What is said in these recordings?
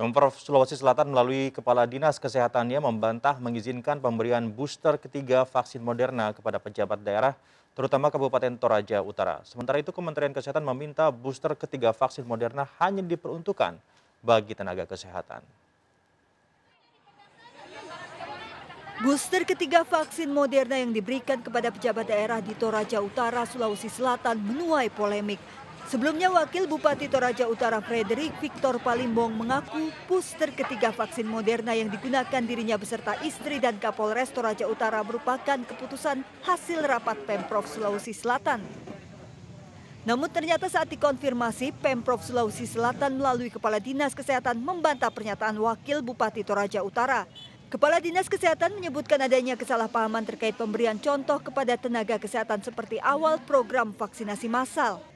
Pemprov Sulawesi Selatan melalui Kepala Dinas Kesehatannya membantah mengizinkan pemberian booster ketiga vaksin Moderna kepada pejabat daerah, terutama Kabupaten Toraja Utara. Sementara itu Kementerian Kesehatan meminta booster ketiga vaksin Moderna hanya diperuntukkan bagi tenaga kesehatan. Booster ketiga vaksin Moderna yang diberikan kepada pejabat daerah di Toraja Utara, Sulawesi Selatan menuai polemik. Sebelumnya Wakil Bupati Toraja Utara Frederick Victor Palimbong mengaku booster ketiga vaksin Moderna yang digunakan dirinya beserta istri dan Kapolres Toraja Utara merupakan keputusan hasil rapat Pemprov Sulawesi Selatan. Namun ternyata saat dikonfirmasi, Pemprov Sulawesi Selatan melalui Kepala Dinas Kesehatan membantah pernyataan Wakil Bupati Toraja Utara. Kepala Dinas Kesehatan menyebutkan adanya kesalahpahaman terkait pemberian contoh kepada tenaga kesehatan seperti awal program vaksinasi massal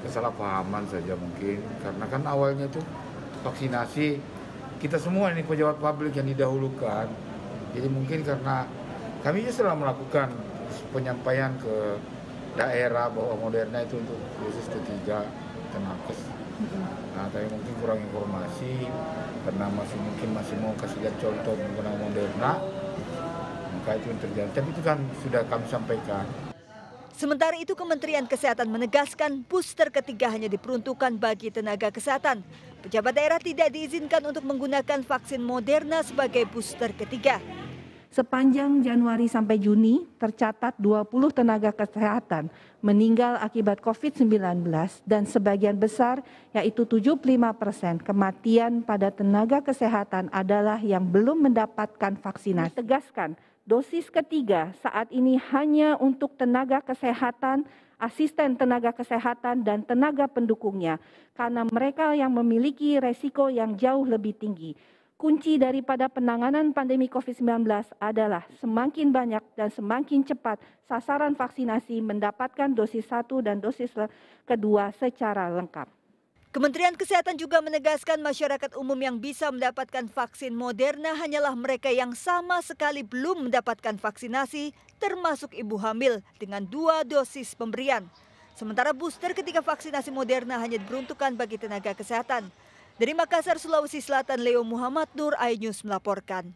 kesalahpahaman saja mungkin karena kan awalnya itu vaksinasi kita semua ini pejabat publik yang didahulukan jadi mungkin karena kami sudah melakukan penyampaian ke daerah bahwa Moderna itu untuk dosis ketiga tenakes mm-hmm. nah tapi mungkin kurang informasi karena masih mungkin masih mau kasih lihat contoh menggunakan Moderna maka itu yang terjadi tapi itu kan sudah kami sampaikan Sementara itu Kementerian Kesehatan menegaskan booster ketiga hanya diperuntukkan bagi tenaga kesehatan. Pejabat daerah tidak diizinkan untuk menggunakan vaksin Moderna sebagai booster ketiga. Sepanjang Januari sampai Juni tercatat 20 tenaga kesehatan meninggal akibat COVID-19 dan sebagian besar yaitu 75 persen kematian pada tenaga kesehatan adalah yang belum mendapatkan vaksinasi. Tegaskan Dosis ketiga saat ini hanya untuk tenaga kesehatan, asisten tenaga kesehatan, dan tenaga pendukungnya, karena mereka yang memiliki resiko yang jauh lebih tinggi. Kunci daripada penanganan pandemi COVID-19 adalah semakin banyak dan semakin cepat sasaran vaksinasi mendapatkan dosis satu dan dosis kedua secara lengkap. Kementerian Kesehatan juga menegaskan masyarakat umum yang bisa mendapatkan vaksin Moderna hanyalah mereka yang sama sekali belum mendapatkan vaksinasi, termasuk ibu hamil dengan dua dosis pemberian. Sementara booster ketika vaksinasi Moderna hanya diperuntukkan bagi tenaga kesehatan. Dari Makassar, Sulawesi Selatan, Leo Muhammad Nur, iNews melaporkan.